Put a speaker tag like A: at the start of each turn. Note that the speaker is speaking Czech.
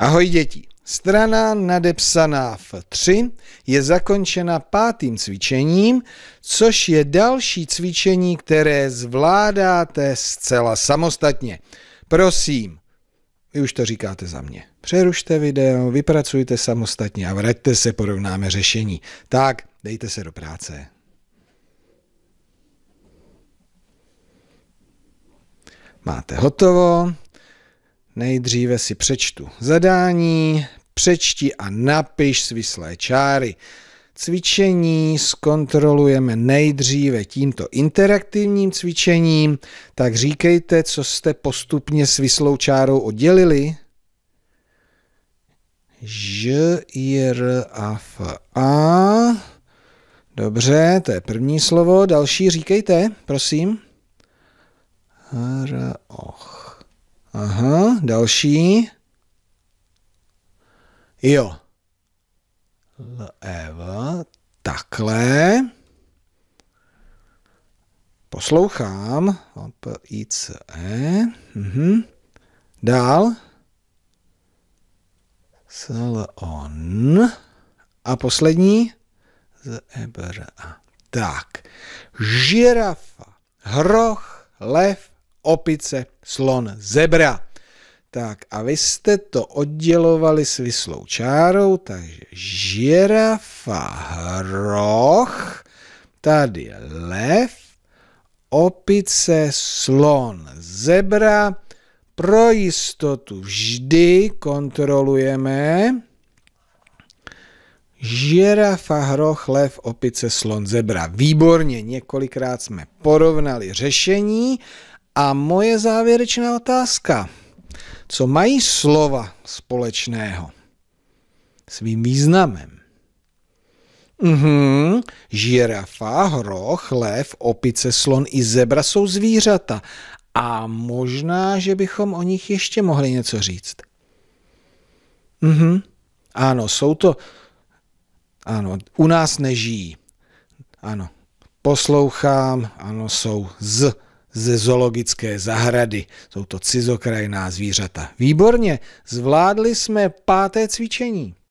A: Ahoj děti! Strana nadepsaná v 3 je zakončena pátým cvičením, což je další cvičení, které zvládáte zcela samostatně. Prosím, vy už to říkáte za mě. Přerušte video, vypracujte samostatně a vraťte se, porovnáme řešení. Tak, dejte se do práce. Máte hotovo, Nejdříve si přečtu zadání, přečti a napiš svislé čáry. Cvičení zkontrolujeme nejdříve tímto interaktivním cvičením, tak říkejte, co jste postupně svislou čárou oddělili. Ž, R, A, F, A. Dobře, to je první slovo. Další říkejte, prosím. R, O, Aha, další. Jo. L-E-V, takhle. Poslouchám. P, I, C, E. Mhm. Dál. S, L, N. A poslední. Z, E, B, R, A. Tak. Žirafa, hroch, lev, opice, slon, zebra. Tak a vy jste to oddělovali vyslou čárou, takže žirafa, hroch, tady lev, opice, slon, zebra. Pro jistotu vždy kontrolujeme žirafa, hroch, lev, opice, slon, zebra. Výborně, několikrát jsme porovnali řešení a moje závěrečná otázka. Co mají slova společného? Svým významem. Mhm, žirafa, hroch, lev, opice, slon i zebra jsou zvířata. A možná, že bychom o nich ještě mohli něco říct. Mhm, ano, jsou to... Ano, u nás nežijí. Ano, poslouchám, ano, jsou z ze zoologické zahrady. Jsou to cizokrajná zvířata. Výborně, zvládli jsme páté cvičení.